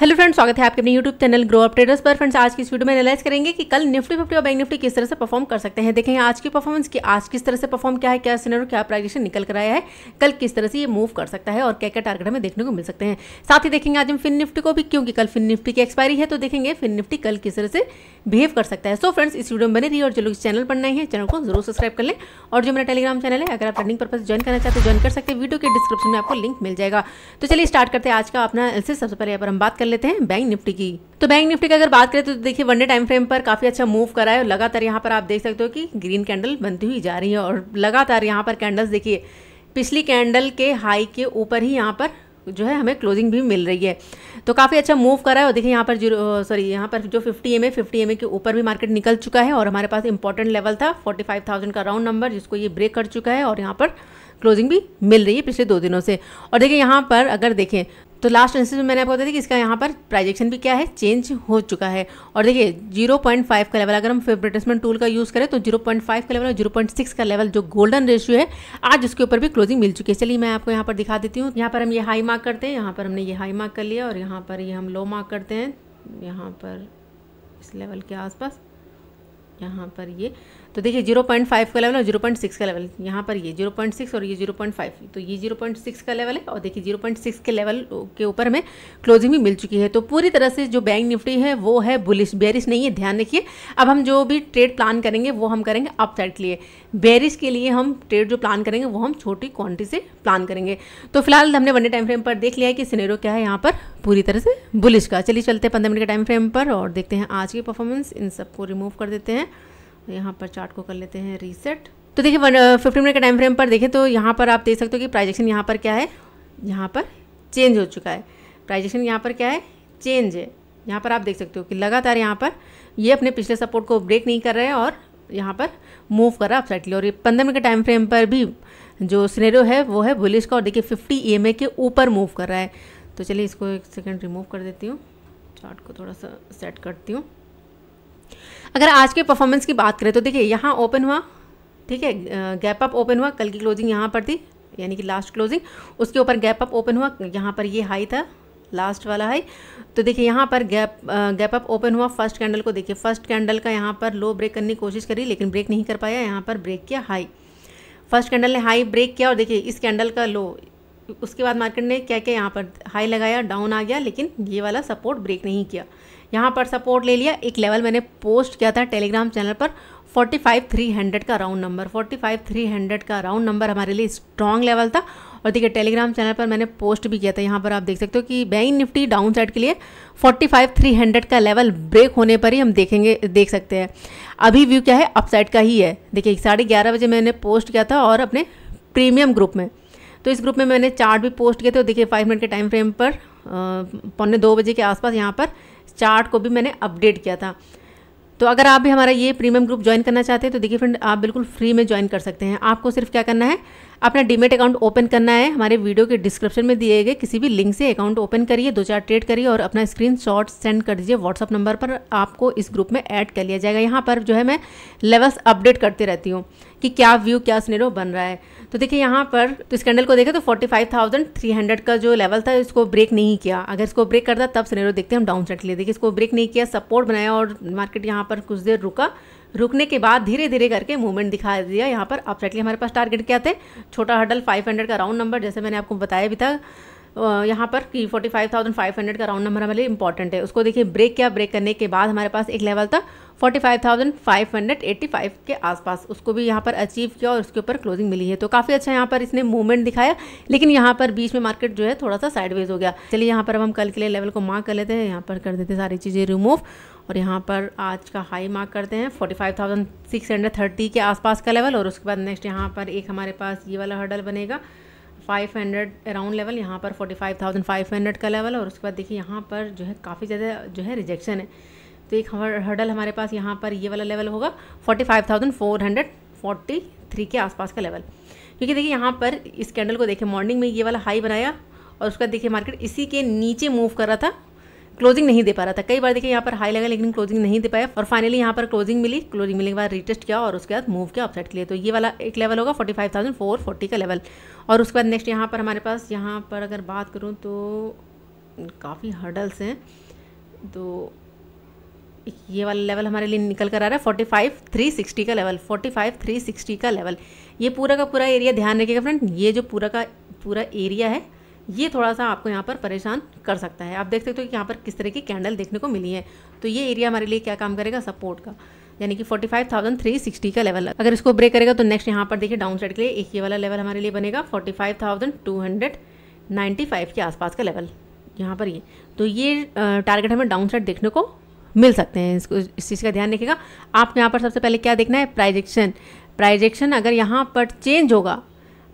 hello friends स्वागत है आपके अपने YouTube channel Grow Up Traders पर फ्रेंड्स आज की इस वीडियो में एनालाइज करेंगे कि कल निफ्टी फिफ्टी और बैंक निफ्टी किस तरह से परफॉर्म कर सकते हैं देखेंगे आज की परफॉर्मेंस की आज किस तरह से परफॉर्म क्या है क्या सिनेरियो क्या प्राइजेशन निकल कर आया है कल किस तरह से ये मूव कर सकता है और क्या क्या टारगेट हमें देखने को मिल सकते हैं साथ ही देखेंगे आज हम फिन निफ्टी को भी क्योंकि कल फिन निफ्टी की एक्सपायरी है तो देखेंगे फिन निफ्टी कल किस तरह से बिहेव कर सकता है सो फ्रेंड्स इस वीडियो में बने रही और जो लोग इस चैनल पर नए हैं चैनल को जरूर सब्सक्राइब कर लें और जो मेरा टेलीग्राम चैनल है अगर आप रनिंग पर्पज ज्वाइन करना चाहते हैं ज्वाइन कर सकते हैं वीडियो के डिस्क्रिप्शन में आपको लिंक मिल जाएगा तो चलिए स्टार्ट करते हैं आज का अपना सबसे पहले यहाँ पर हम बात कर लेते हैं बैंक निफ्टी की तो बैंक निफ्टी की अगर बात करें तो देखिए वनडे टाइम फ्रेम पर काफी अच्छा मूव करा है और लगातार यहाँ पर आप देख सकते हो कि ग्रीन कैंडल बनती हुई जा रही है और लगातार यहाँ पर कैंडल्स देखिए पिछली कैंडल के हाई के ऊपर ही यहाँ पर जो है हमें क्लोजिंग भी मिल रही है तो काफ़ी अच्छा मूव करा है और देखिए यहाँ पर जीरो सॉरी यहाँ पर जो 50 एम ए फिफ्टी एम के ऊपर भी मार्केट निकल चुका है और हमारे पास इंपॉर्टेंट लेवल था 45,000 का राउंड नंबर जिसको ये ब्रेक कर चुका है और यहाँ पर क्लोजिंग भी मिल रही है पिछले दो दिनों से और देखिए यहाँ पर अगर देखें तो लास्ट एनालिसिस में मैंने आपको बताया कि इसका यहाँ पर प्राइजेक्शन भी क्या है चेंज हो चुका है और देखिए 0.5 का लेवल अगर हम फिफ्रेटमेंट टूल का यूज़ करें तो 0.5 का लेवल और 0.6 का लेवल जो गोल्डन रेशियो है आज उसके ऊपर भी क्लोजिंग मिल चुकी है चलिए मैं आपको यहाँ पर दिखा देती हूँ यहाँ पर हम ये हाई मार्क करते हैं यहाँ पर हमने ये हाई मार्क कर लिया और यहाँ पर ये हम लो मार्क करते हैं यहाँ पर इस लेवल के आसपास यहाँ पर ये तो देखिए जीरो पॉइंट फाइव का लेवल और जीरो पॉइंट सिक्स का लेवल यहाँ पर ये जीरो पॉइंट सिक्स और ये जीरो पॉइंट फाइव तो ये जीरो पॉइंट सिक्स का लेवल है और देखिए जीरो पॉइंट सिक्स के लेवल के ऊपर हमें क्लोजिंग भी मिल चुकी है तो पूरी तरह से जो बैंक निफ्टी है वो है बुलिश बेरिश नहीं है ध्यान रखिए अब हम जो भी ट्रेड प्लान करेंगे वो हम करेंगे अप साइड के लिए बेरिश के लिए हम ट्रेड जो प्लान करेंगे वो हम छोटी क्वान्टिटी से प्लान करेंगे तो फिलहाल हमने वनडे टाइम फ्रेम पर देख लिया है कि सिनेरो क्या है यहाँ पर पूरी तरह से बुलिश का चलिए चलते हैं पंद्रह मिनट के टाइम फ्रेम पर और देखते हैं आज की परफॉर्मेंस इन सबको रिमूव कर देते हैं यहाँ पर चार्ट को कर लेते हैं रीसेट तो देखिए वन फिफ्टी मिनट के टाइम फ्रेम पर देखिए तो यहाँ पर आप देख सकते हो कि प्राइजेक्शन यहाँ पर क्या है यहाँ पर चेंज हो चुका है प्राइजेक्शन यहाँ पर क्या है चेंज है यहाँ पर आप देख सकते हो कि लगातार यहाँ पर ये अपने पिछले सपोर्ट को ब्रेक नहीं कर रहे हैं और यहाँ पर मूव कर रहा है अपसाइडली और ये पंद्रह मिनट के टाइम फ्रेम पर भी जो सिनेरियो है वो है बुलिश का और देखिए फिफ्टी ई के ऊपर मूव कर रहा है तो चलिए इसको एक सेकेंड रिमूव कर देती हूँ चार्ट को थोड़ा सा सेट करती हूँ अगर आज के परफॉर्मेंस की बात करें तो देखिए यहाँ ओपन हुआ ठीक है गैप अप ओपन हुआ कल की क्लोजिंग यहाँ पर थी यानी कि लास्ट क्लोजिंग उसके ऊपर गैप अप ओपन हुआ यहाँ पर ये हाई था लास्ट वाला हाई तो देखिए यहाँ पर गैप गैप अप ओपन हुआ फर्स्ट कैंडल को देखिए फर्स्ट कैंडल का यहाँ पर लो ब्रेक करने की कोशिश करी लेकिन ब्रेक नहीं कर पाया यहाँ पर ब्रेक किया हाई फर्स्ट कैंडल ने हाई ब्रेक किया और देखिए इस कैंडल का लो उसके बाद मार्केट ने क्या क्या यहाँ पर हाई लगाया डाउन आ गया लेकिन ये वाला सपोर्ट ब्रेक नहीं किया यहाँ पर सपोर्ट ले लिया एक लेवल मैंने पोस्ट किया था टेलीग्राम चैनल पर 45,300 का राउंड नंबर 45,300 का राउंड नंबर हमारे लिए स्ट्रॉन्ग लेवल था और देखिए टेलीग्राम चैनल पर मैंने पोस्ट भी किया था यहाँ पर आप देख सकते हो कि बैंक निफ्टी डाउन साइड के लिए 45,300 का लेवल ब्रेक होने पर ही हम देखेंगे देख सकते हैं अभी व्यू क्या है अपसाइड का ही है देखिए साढ़े ग्यारह बजे मैंने पोस्ट किया था और अपने प्रीमियम ग्रुप में तो इस ग्रुप में मैंने चार्ट भी पोस्ट किए थे देखिए फाइव मिनट के टाइम फ्रेम पर पौने दो बजे के आसपास यहाँ पर चार्ट को भी मैंने अपडेट किया था तो अगर आप भी हमारा ये प्रीमियम ग्रुप ज्वाइन करना चाहते हैं तो देखिए फ्रेंड आप बिल्कुल फ्री में ज्वाइन कर सकते हैं आपको सिर्फ क्या करना है अपना डीमेट अकाउंट ओपन करना है हमारे वीडियो के डिस्क्रिप्शन में दिए गए किसी भी लिंक से अकाउंट ओपन करिए दो चार ट्रेड करिए और अपना स्क्रीन सेंड कर दीजिए व्हाट्सअप नंबर पर आपको इस ग्रुप में ऐड कर लिया जाएगा यहाँ पर जो है मैं लेवल्स अपडेट करती रहती हूँ कि क्या व्यू क्या स्नेरो बन रहा है तो देखिए यहाँ पर तो इस कैंडल को देखें तो 45,300 का जो लेवल था इसको ब्रेक नहीं किया अगर इसको ब्रेक करता तब स्नेरो देखते हैं हम डाउन सेट लिए देखिए इसको ब्रेक नहीं किया सपोर्ट बनाया और मार्केट यहाँ पर कुछ देर रुका रुकने के बाद धीरे धीरे करके मूवमेंट दिखा दिया यहाँ पर अब हमारे पास टारगेट क्या थे छोटा हडल 500 का राउंड नंबर जैसे मैंने आपको बताया भी था यहाँ पर कि 45,500 का राउंड नंबर हमारे लिए इंपॉर्टेंट है उसको देखिए ब्रेक किया ब्रेक करने के बाद हमारे पास एक लेवल था 45,585 के आसपास उसको भी यहाँ पर अचीव किया और उसके ऊपर क्लोजिंग मिली है तो काफ़ी अच्छा यहाँ पर इसने मूवमेंट दिखाया लेकिन यहाँ पर बीच में मार्केट जो है थोड़ा सा साइडवेज हो गया चलिए यहाँ पर अब हम कल के लिए लेवल को मार्क कर लेते हैं यहाँ पर कर देते सारी चीज़ें रिमूव और यहाँ पर आज का हाई मार्क करते हैं forty five thousand six hundred thirty के आसपास का लेवल और उसके बाद नेक्स्ट यहाँ पर एक हमारे पास ये वाला हर्डल बनेगा 500 अराउंड लेवल यहाँ पर 45,500 का लेवल और उसके बाद देखिए यहाँ पर जो है काफ़ी ज़्यादा जो है रिजेक्शन है तो एक हर्डल हमारे पास यहाँ पर ये वाला लेवल होगा थ्री के आसपास का लेवल क्योंकि देखिए यहाँ पर इस कैंडल को देखिए मॉर्निंग में ये वाला हाई बनाया और उसके बाद देखिए मार्केट इसी के नीचे मूव कर रहा था क्लोजिंग नहीं दे पा रहा था कई बार देखिए यहाँ पर हाई लगा लेकिन क्लोजिंग नहीं दे पाया और फाइनली यहाँ पर क्लोजिंग मिली क्लोजिंग मिलने के बाद रिटेस्ट किया और उसके बाद मूव किया अपसाइड के लिए तो ये वाला एक लेवल होगा फोर्टी फाइव फोर फोर्टी का लेवल और उसके बाद नेक्स्ट यहाँ पर हमारे पास यहाँ पर अगर बात करूँ तो काफ़ी हर्डल्स हैं तो ये वाला लेवल हमारे लिए निकल कर आ रहा है फोर्टी फाइव थ्री सिक्सटी का level forty five three sixty का लेवल ये पूरा का पूरा एरिया ध्यान रखिएगा फ्रेंड ये जो पूरा का पूरा एरिया है ये थोड़ा सा आपको यहाँ पर परेशान कर सकता है आप देख सकते हो कि यहाँ पर किस तरह की कैंडल देखने को मिली है तो ये एरिया हमारे लिए क्या काम करेगा सपोर्ट का यानी कि 45,360 का लेवल अगर इसको ब्रेक करेगा तो नेक्स्ट यहाँ पर देखिए डाउन साइड के लिए एक ये वाला लेवल हमारे लिए बनेगा 45,295 के आसपास का लेवल यहाँ पर ये तो ये टारगेट हमें डाउन साइड देखने को मिल सकते हैं इसको इस चीज़ का ध्यान रखिएगा आप यहाँ पर सबसे पहले क्या देखना है प्राइजेक्शन प्राइजेक्शन अगर यहाँ पर चेंज होगा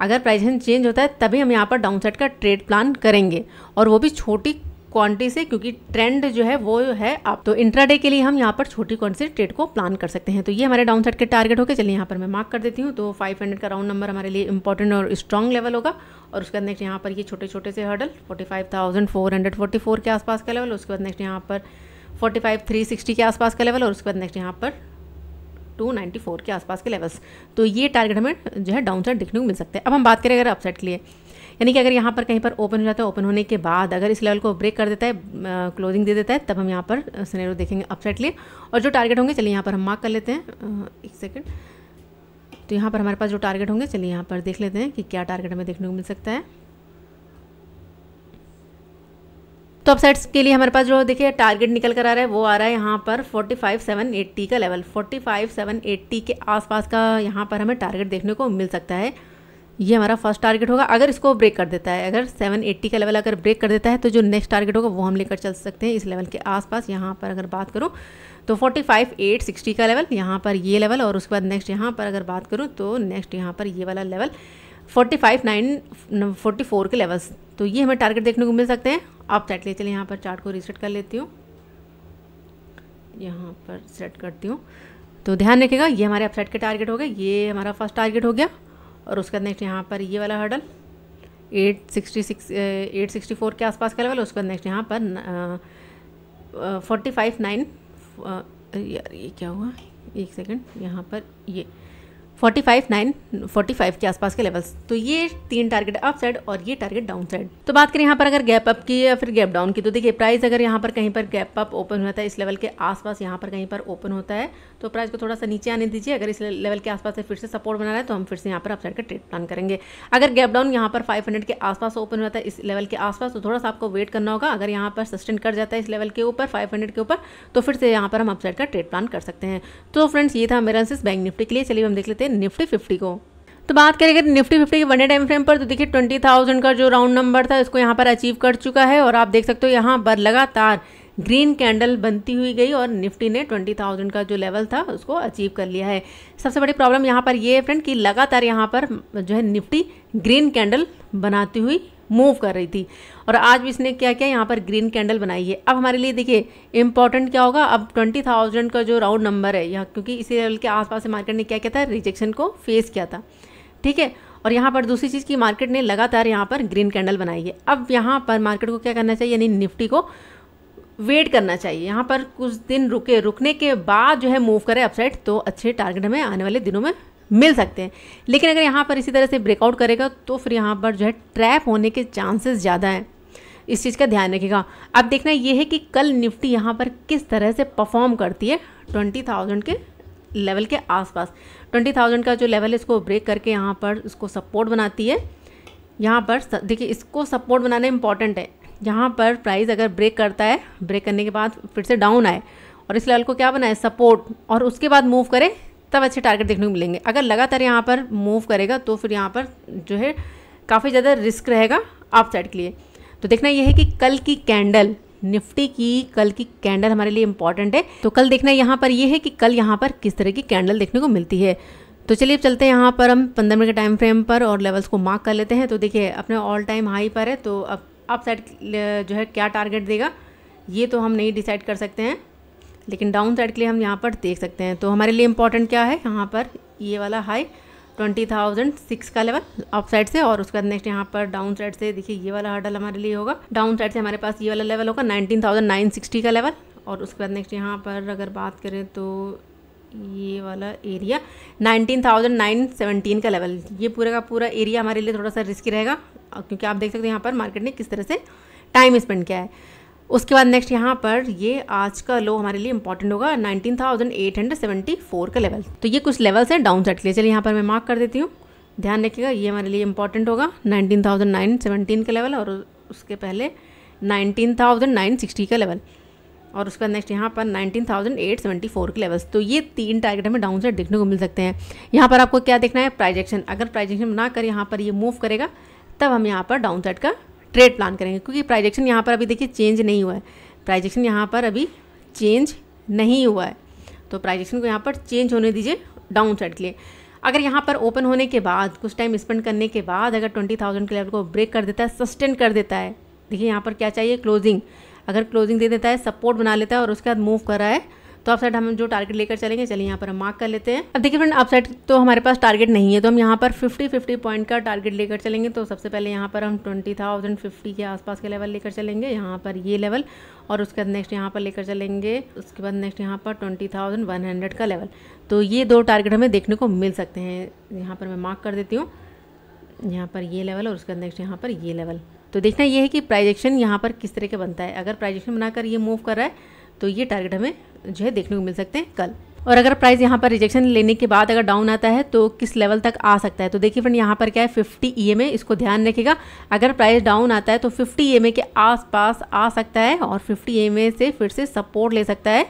अगर प्राइस चेंज होता है तभी हम यहाँ पर डाउन साइड का ट्रेड प्लान करेंगे और वो भी छोटी क्वांटिटी से क्योंकि ट्रेंड जो है वो है आप तो इंट्राडे के लिए हम यहाँ पर छोटी क्वांटिटी ट्रेड को प्लान कर सकते हैं तो ये हमारे डाउन साइड के टारगेट होकर चलिए यहाँ पर मैं मार्क कर देती हूँ तो 500 का राउंड नंबर हमारे लिए इंपॉर्टेंट और स्ट्रॉन्ग लेवल होगा और उसके बाद नेक्स्ट यहाँ पर ये छोटे छोटे से हर्डल फोर्टी के आसपास का लेवल उसके बाद नेक्स्ट यहाँ पर 45,360 के आसपास का लेवल और उसके बाद नेक्स्ट यहाँ पर टू नाइन्टी फोर के आसपास के लेवल्स तो ये टारगेट हमें जो है डाउन साइड देखने को मिल सकते हैं अब हम बात करें अगर अपसाइड के लिए यानी कि अगर यहाँ पर कहीं पर ओपन हो जाता है ओपन होने के बाद अगर इस लेवल को ब्रेक कर देता है क्लोजिंग दे देता है तब हम यहाँ पर सनेरो देखेंगे अपसाइड लिए और जो टारगेट होंगे चलिए यहाँ पर हम मार्क कर लेते हैं एक सेकेंड तो यहाँ पर हमारे पास जो टारगेट होंगे चलिए यहाँ पर देख लेते हैं कि क्या टारगेट हमें देखने को मिल सकता है तो अपसाइड्स के लिए हमारे पास जो देखिए टारगेट निकल कर आ रहा है वो आ रहा है यहाँ पर फोर्टी फाइव सेवन एट्टी का level forty five seven eighty के आसपास का यहाँ पर हमें टारगेट देखने को मिल सकता है ये हमारा फर्स्ट टारगेट होगा अगर इसको ब्रेक कर देता है अगर 780 का लेवल अगर ब्रेक कर देता है तो जो नेक्स्ट टारगेट होगा वो हम लेकर चल सकते हैं इस लेवल के आसपास यहाँ पर अगर बात करूँ तो 45,860 का लेवल यहाँ पर ये लेवल और उसके बाद नेक्स्ट यहाँ पर अगर बात करूँ तो नेक्स्ट यहाँ पर ये वाला level forty five nine forty four के लेवल्स तो ये हमें टारगेट देखने को मिल सकते हैं आप सेट ले चलिए यहाँ पर चार्ट को रीसेट कर लेती हूँ यहाँ पर सेट करती हूँ तो ध्यान रखिएगा ये हमारे अपसाइड के टारगेट हो गए ये हमारा फर्स्ट टारगेट हो गया और उसके बाद नेक्स्ट यहाँ पर ये वाला hurdle eight sixty six eight sixty four के आसपास का लेवल उसके बाद नेक्स्ट यहाँ पर फोर्टी फाइव नाइन यार ये क्या हुआ एक सेकंड यहाँ पर ये forty five nine forty five के आसपास के लेवल्स तो ये तीन टारगेट अप साइड और ये टारगेट डाउन साइड तो बात करें यहाँ पर अगर गैप अप की या फिर गैप डाउन की तो देखिए प्राइस अगर यहाँ पर कहीं पर गैप अप ओपन होता है इस लेवल के आसपास यहाँ पर कहीं पर ओपन होता है तो प्राइस को थोड़ा सा नीचे आने दीजिए अगर इस लेवल के आसपास से फिर से सपोर्ट बना रहा है तो हम फिर से यहाँ पर अपसाइड का ट्रेड प्लान करेंगे अगर गैप डाउन यहाँ पर फाइव हंड्रेड के आसपास ओपन होता है इस लेवल के आसपास तो थोड़ा सा आपको वेट करना होगा अगर यहाँ पर सस्टेन कर जाता है इस लेवल के ऊपर फाइव हंड्रेड के ऊपर तो फिर से यहाँ पर हम अपसाइड का ट्रेड प्लान कर सकते हैं तो फ्रेंड्स ये था मेरा बैंक निफ्टी के लिए चलिए हम देख लेते हैं हैं निफ्टी फिफ्टी को तो बात करेंगे अगर तो निफ्टी फिफ्टी के वन डे टाइम फ्रेम पर तो देखिए ट्वेंटी थाउजेंड का जो राउंड नंबर था इसको यहाँ पर अचीव कर चुका है और आप देख सकते हो यहाँ पर लगातार ग्रीन कैंडल बनती हुई गई और निफ्टी ने 20,000 का जो लेवल था उसको अचीव कर लिया है सबसे बड़ी प्रॉब्लम यहाँ पर ये है फ्रेंड कि लगातार यहाँ पर जो है निफ्टी ग्रीन कैंडल बनाती हुई मूव कर रही थी और आज भी इसने क्या क्या यहाँ पर ग्रीन कैंडल बनाई है अब हमारे लिए देखिए इंपॉर्टेंट क्या होगा अब ट्वेंटी थाउजेंड का जो राउंड नंबर है यहाँ क्योंकि इसी लेवल के आसपास से मार्केट ने क्या किया था रिजेक्शन को फेस किया था ठीक है और यहाँ पर दूसरी चीज़ की मार्केट ने लगातार यहाँ पर ग्रीन कैंडल बनाई है अब यहाँ पर मार्केट को क्या करना चाहिए यानी निफ्टी को वेट करना चाहिए यहाँ पर कुछ दिन रुके रुकने के बाद जो है मूव करें अपसाइड तो अच्छे टारगेट हमें आने वाले दिनों में मिल सकते हैं लेकिन अगर यहाँ पर इसी तरह से ब्रेकआउट करेगा तो फिर यहाँ पर जो है ट्रैप होने के चांसेस ज़्यादा हैं इस चीज़ का ध्यान रखिएगा अब देखना यह है कि कल निफ्टी यहाँ पर किस तरह से परफॉर्म करती है ट्वेंटी थाउजेंड के लेवल के आसपास ट्वेंटी थाउजेंड का जो लेवल है इसको ब्रेक करके यहाँ पर इसको सपोर्ट बनाती है यहाँ पर देखिए इसको सपोर्ट बनाना इंपॉर्टेंट है यहाँ पर प्राइस अगर ब्रेक करता है ब्रेक करने के बाद फिर से डाउन आए और इस लेवल को क्या बनाए सपोर्ट और उसके बाद मूव करें तब अच्छे टारगेट देखने को मिलेंगे अगर लगातार यहाँ पर मूव करेगा तो फिर यहाँ पर जो है काफ़ी ज़्यादा रिस्क रहेगा आप साइड के लिए तो देखना यह है कि कल की कैंडल निफ्टी की कल की कैंडल हमारे लिए इंपॉर्टेंट है तो कल देखना यहाँ पर यह है कि कल यहाँ पर किस तरह की कैंडल देखने को मिलती है तो चलिए अब चलते हैं यहाँ पर हम पंद्रह मिनट के टाइम फ्रेम पर और लेवल्स को मार्क कर लेते हैं तो देखिए अपने ऑल टाइम हाई पर है तो अब अप साइड जो है क्या टारगेट देगा ये तो हम नहीं डिसाइड कर सकते हैं लेकिन डाउन साइड के लिए हम यहाँ पर देख सकते हैं तो हमारे लिए इंपॉर्टेंट क्या है यहाँ पर ये वाला हाई ट्वेंटी थाउजेंड सिक्स का लेवल अप साइड से और उसके बाद नेक्स्ट यहाँ पर डाउन साइड से देखिए ये वाला हर्डल हमारे लिए होगा डाउन साइड से हमारे पास ये वाला लेवल होगा नाइनटीन थाउजेंड नाइन सिक्सटी का लेवल और उसके बाद नेक्स्ट यहाँ पर अगर बात करें तो ये वाला area nineteen thousand nine seventeen का लेवल ये पूरा का पूरा एरिया हमारे लिए थोड़ा सा रिस्की रहेगा क्योंकि आप देख सकते हैं यहाँ पर मार्केट ने किस तरह से टाइम स्पेंड किया है उसके बाद नेक्स्ट यहाँ पर ये आज का लो हमारे लिए इंपॉर्टेंट होगा 19,874 का लेवल तो ये कुछ लेवल्स हैं डाउन साइड के लिए चलिए यहाँ पर मैं मार्क कर देती हूँ ध्यान रखिएगा ये हमारे लिए इंपॉर्टेंट होगा 19,917 का लेवल और उसके पहले 19,960 का लेवल और उसका नेक्स्ट यहाँ पर 19,874 के लेवल्स तो ये तीन टारगेट हमें डाउन साइड देखने को मिल सकते हैं यहाँ पर आपको क्या देखना है प्राइजेक्शन अगर प्राइजेक्शन ना कर यहाँ पर ये मूव करेगा तब हम यहाँ पर डाउन साइड का ट्रेड प्लान करेंगे क्योंकि प्राइजेक्शन यहाँ पर अभी देखिए चेंज नहीं हुआ है प्राइजेक्शन यहाँ पर अभी चेंज नहीं हुआ है तो प्राइजेक्शन को यहाँ पर चेंज होने दीजिए डाउन साइड के लिए अगर यहाँ पर ओपन होने के बाद कुछ टाइम स्पेंड करने के बाद अगर ट्वेंटी थाउजेंड के लेवल को ब्रेक कर देता है सस्टेन कर देता है देखिए यहाँ पर क्या चाहिए क्लोजिंग अगर क्लोजिंग दे देता है सपोर्ट बना लेता है और उसके बाद मूव कर रहा है तो आप साइड हम जो टारगेट लेकर चलेंगे चलिए यहाँ पर हम मार्क कर लेते हैं अब देखिए फ्रेंड आप साइड तो हमारे पास टारगेट नहीं है तो हम यहाँ पर फिफ्टी फिफ्टी पॉइंट का टारगेट लेकर चलेंगे तो सबसे पहले यहाँ पर हम ट्वेंटी थाउजेंड फिफ्टी के आसपास के लेवल लेकर चलेंगे यहाँ पर ये लेवल और उसके बाद नेक्स्ट यहाँ पर लेकर चलेंगे उसके बाद नेक्स्ट यहाँ पर ट्वेंटी थाउजेंड वन हंड्रेड का लेवल तो ये दो टारगेट हमें देखने को मिल सकते हैं यहाँ पर मैं मार्क कर देती हूँ यहाँ पर ये लेवल और उसके बाद नेक्स्ट यहाँ पर ये लेवल तो देखना ये है कि प्राइजेक्शन यहाँ पर किस तरह का बनता है अगर प्राइजेक्शन बनाकर ये मूव कर रहा है तो ये टारगेट हमें जो है देखने को मिल सकते हैं कल और अगर प्राइस यहाँ पर रिजेक्शन लेने के बाद अगर डाउन आता है तो किस लेवल तक आ सकता है तो देखिए फ्रेंड यहाँ पर क्या है 50 ई एम इसको ध्यान रखिएगा अगर प्राइस डाउन आता है तो 50 ई एम के आसपास आ सकता है और 50 ईएमए से फिर से सपोर्ट ले सकता है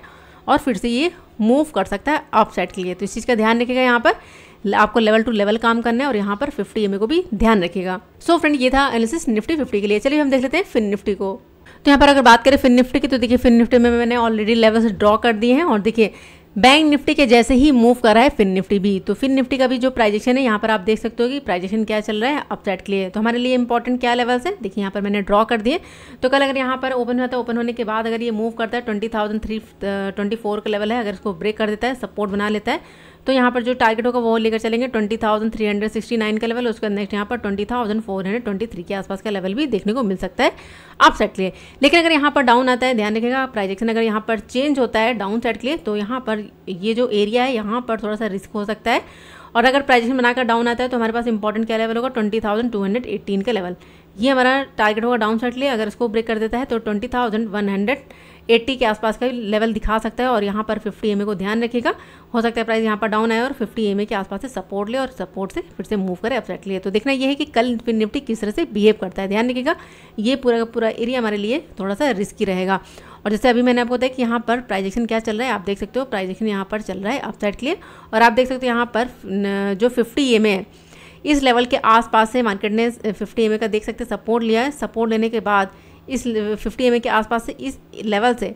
और फिर से ये मूव कर सकता है अपसाइड के लिए तो इस चीज़ का ध्यान रखेगा यहाँ पर आपको लेवल टू लेवल काम करना है और यहाँ पर फिफ्टी एम को भी ध्यान रखेगा सो so फ्रेंड ये था एनालिसिस निफ्टी फिफ्टी के लिए चलिए हम देख लेते हैं फिर निफ्टी को तो यहाँ पर अगर बात करें फिन निफ्टी की तो देखिए फिन निफ्टी में मैंने ऑलरेडी लेवल्स ड्रॉ कर दिए हैं और देखिए बैंक निफ्टी के जैसे ही मूव कर रहा है फिन निफ्टी भी तो फिन निफ्टी का भी जो प्राइजेक्शन है यहाँ पर आप देख सकते हो कि प्राइजेक्शन क्या चल रहा है अपसाइड के लिए तो हमारे लिए इंपॉर्टेंट क्या लेवल्स है देखिए यहाँ पर मैंने ड्रॉ कर दिए तो कल अगर यहाँ पर ओपन होता है ओपन होने के बाद अगर ये मूव करता है twenty thousand three twenty four का लेवल है अगर इसको ब्रेक कर देता है सपोर्ट बना लेता है तो यहाँ पर जो टारगेट होगा वो लेकर चलेंगे twenty thousand three hundred sixty nine का लेवल उसके नेक्स्ट यहाँ पर twenty thousand four hundred twenty three के आसपास का लेवल भी देखने को मिल सकता है अप साइड के लिए लेकिन अगर यहाँ पर डाउन आता है ध्यान रखेगा प्राइजेक्शन अगर यहाँ पर चेंज होता है डाउन साइड के लिए तो यहाँ पर ये जो एरिया है यहाँ पर थोड़ा सा रिस्क हो सकता है और अगर प्राइजेक्शन बनाकर डाउन आता है तो हमारे पास इंपॉर्टेंट क्या लेवल होगा twenty thousand two hundred eighteen का लेवल ये हमारा टारगेट होगा डाउन साइड के लिए अगर इसको ब्रेक कर देता है तो ट्वेंटी थाउजेंड वन हंड्रेड 80 के आसपास का लेवल दिखा सकता है और यहाँ पर 50 एम को ध्यान रखेगा हो सकता है प्राइस यहाँ पर डाउन आए और 50 एम के आसपास से सपोर्ट ले और सपोर्ट से फिर से मूव करें अपसेट लिए तो देखना यह है कि कल फिर निफ्टी किस तरह से बिहेव करता है ध्यान रखिएगा ये पूरा का पूरा एरिया हमारे लिए थोड़ा सा रिस्की रहेगा और जैसे अभी मैंने आपको बताया कि यहाँ पर प्राइजेक्शन क्या चल रहा है आप देख सकते हो प्राइजेक्शन यहाँ पर चल रहा है अपसाइड लिए और आप देख सकते हो यहाँ पर जो फिफ्टी एम है इस लेवल के आसपास से मार्केट ने फिफ्टी एम का देख सकते हैं सपोर्ट लिया है सपोर्ट लेने के बाद इस फिफ्टी एम के आसपास से इस लेवल से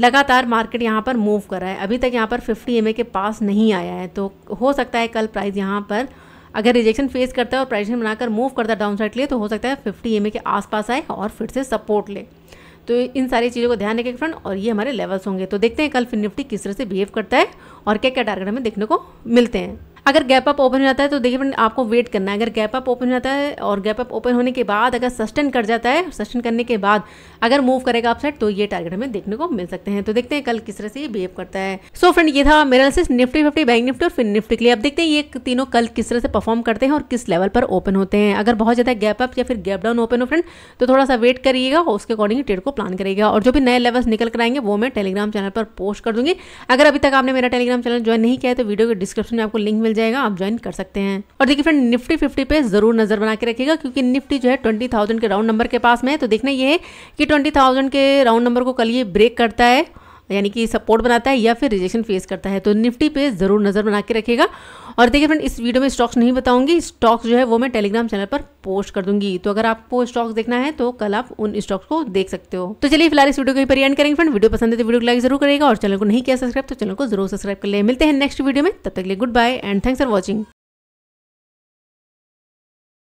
लगातार मार्केट यहाँ पर मूव कर रहा है अभी तक यहाँ पर फिफ्टी एम के पास नहीं आया है तो हो सकता है कल प्राइस यहाँ पर अगर रिजेक्शन फेस करता है और प्राइजेक्शन बनाकर मूव करता है डाउन साइड लिए तो हो सकता है फिफ्टी एम के आसपास आए और फिर से सपोर्ट ले तो इन सारी चीज़ों को ध्यान रखें फ्रेंड और ये हमारे लेवल्स होंगे तो देखते हैं कल फिर निफ्टी किस तरह से बिहेव करता है और क्या क्या टारगेट हमें देखने को मिलते हैं अगर गैप अप ओपन हो जाता है तो देखिए आपको वेट करना है अगर गैप अप ओपन हो जाता है और गैप अप ओपन होने के बाद अगर सस्टेन कर जाता है सस्टेन करने के बाद अगर मूव करेगा अपसाइड तो ये टारगेट हमें देखने को मिल सकते हैं तो देखते हैं कल किस तरह से ये बिहेव करता है सो so फ्रेंड ये था मेरा सिर्फ निफ्टी फिफ्टी बैंक निफ्टी और फिर निफ्टी के लिए अब देखते हैं ये तीनों कल किस तरह से परफॉर्म करते हैं और किस लेवल पर ओपन होते हैं अगर बहुत ज़्यादा गैप अप या फिर गैप डाउन ओपन हो फ्रेंड तो थोड़ा सा वेट करिएगा और उसके अकॉर्डिंग ट्रेड को प्लान करेगा और जो भी नए लेवल्स निकल कर आएंगे वो मैं टेलीग्राम चैनल पर पोस्ट कर दूंगी अगर अभी तक आपने मेरा टेलीग्राम चैनल ज्वाइन नहीं किया है तो वीडियो के डिस्क्रिप्शन में आपको लिंक मिल जाएगा आप ज्वाइन कर सकते हैं और देखिए फ्रेंड निफ्टी फिफ्टी पे जरूर नजर बना के रखेगा क्योंकि निफ्टी जो है ट्वेंटी थाउजेंड के राउंड नंबर के पास में है तो देखना यह है कि ट्वेंटी के राउंड नंबर को कल ये ब्रेक करता है यानी कि सपोर्ट बनाता है या फिर रिजेक्शन फेस करता है तो निफ्टी पे ज़रूर नज़र बना के रखेगा और देखिए फ्रेंड इस वीडियो में स्टॉक्स नहीं बताऊंगी स्टॉक्स जो है वो मैं टेलीग्राम चैनल पर पोस्ट कर दूंगी तो अगर आपको स्टॉक्स देखना है तो कल आप उन स्टॉक्स को देख सकते हो तो चलिए फिलहाल इस वीडियो को पर एंड करेंगे फ्रेंड वीडियो पसंद है तो वीडियो को लाइक जरूर करेगा और चैनल को नहीं किया सब्सक्राइब तो चैनल को जरूर सब्सक्राइब कर ले मिलते हैं नेक्स्ट वीडियो में तब तक लिए goodbye and thanks for watching